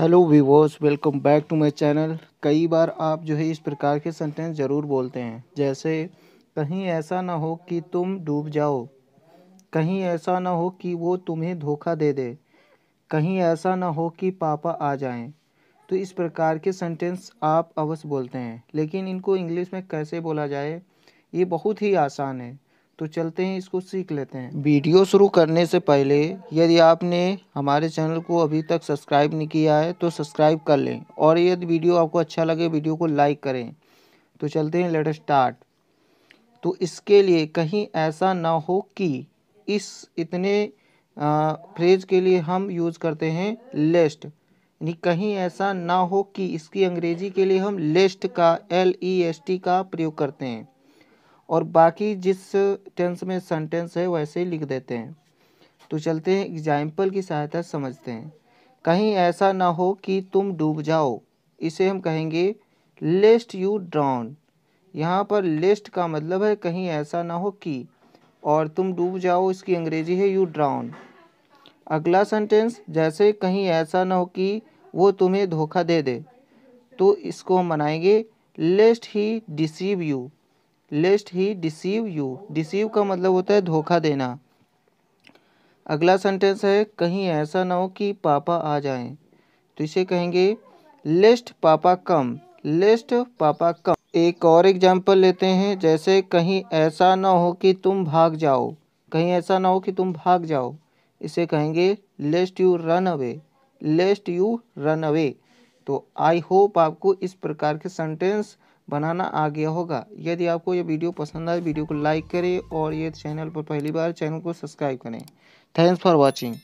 hello viewers welcome back to my channel कई बार आप जो है इस प्रकार के सेंटेंस ज़रूर बोलते हैं जैसे कहीं ऐसा ना हो कि तुम डूब जाओ कहीं ऐसा ना हो कि वो तुम्हें धोखा दे दे कहीं ऐसा ना हो कि पापा आ जाएं तो इस प्रकार के सेंटेंस आप अवश्य बोलते हैं लेकिन इनको इंग्लिश में कैसे बोला जाए ये बहुत ही आसान है तो चलते हैं इसको सीख लेते हैं वीडियो शुरू करने से पहले यदि आपने हमारे चैनल को अभी तक सब्सक्राइब नहीं किया है तो सब्सक्राइब कर लें और यदि वीडियो आपको अच्छा लगे वीडियो को लाइक करें तो चलते हैं लेट स्टार्ट तो इसके लिए कहीं ऐसा ना हो कि इस इतने फ्रेज के लिए हम यूज़ करते हैं लेस्ट यानी कहीं ऐसा ना हो कि इसकी अंग्रेजी के लिए हम लेस्ट का एल ई एस टी का प्रयोग करते हैं और बाकी जिस टेंस में सेंटेंस है वैसे ही लिख देते हैं तो चलते हैं एग्जाम्पल की सहायता समझते हैं कहीं ऐसा ना हो कि तुम डूब जाओ इसे हम कहेंगे लेस्ट यू ड्राउन यहाँ पर लेस्ट का मतलब है कहीं ऐसा ना हो कि और तुम डूब जाओ इसकी अंग्रेजी है यू ड्राउन अगला सेंटेंस जैसे कहीं ऐसा ना हो कि वो तुम्हें धोखा दे दे तो इसको हम बनाएंगे lest he deceive you lest he deceive you deceive का मतलब होता है धोखा देना अगला सेंटेंस है कहीं ऐसा ना हो कि पापा आ जाएं तो इसे कहेंगे लेस्ट पापा कम लेस्ट पापा कम एक और एग्जाम्पल लेते हैं जैसे कहीं ऐसा ना हो कि तुम भाग जाओ कहीं ऐसा ना हो कि तुम भाग जाओ इसे कहेंगे lest you run away lest you run away तो आई होप आपको इस प्रकार के सेंटेंस बनाना आ गया होगा यदि आपको ये वीडियो पसंद आए वीडियो को लाइक करें और ये चैनल पर पहली बार चैनल को सब्सक्राइब करें थैंक्स फॉर वॉचिंग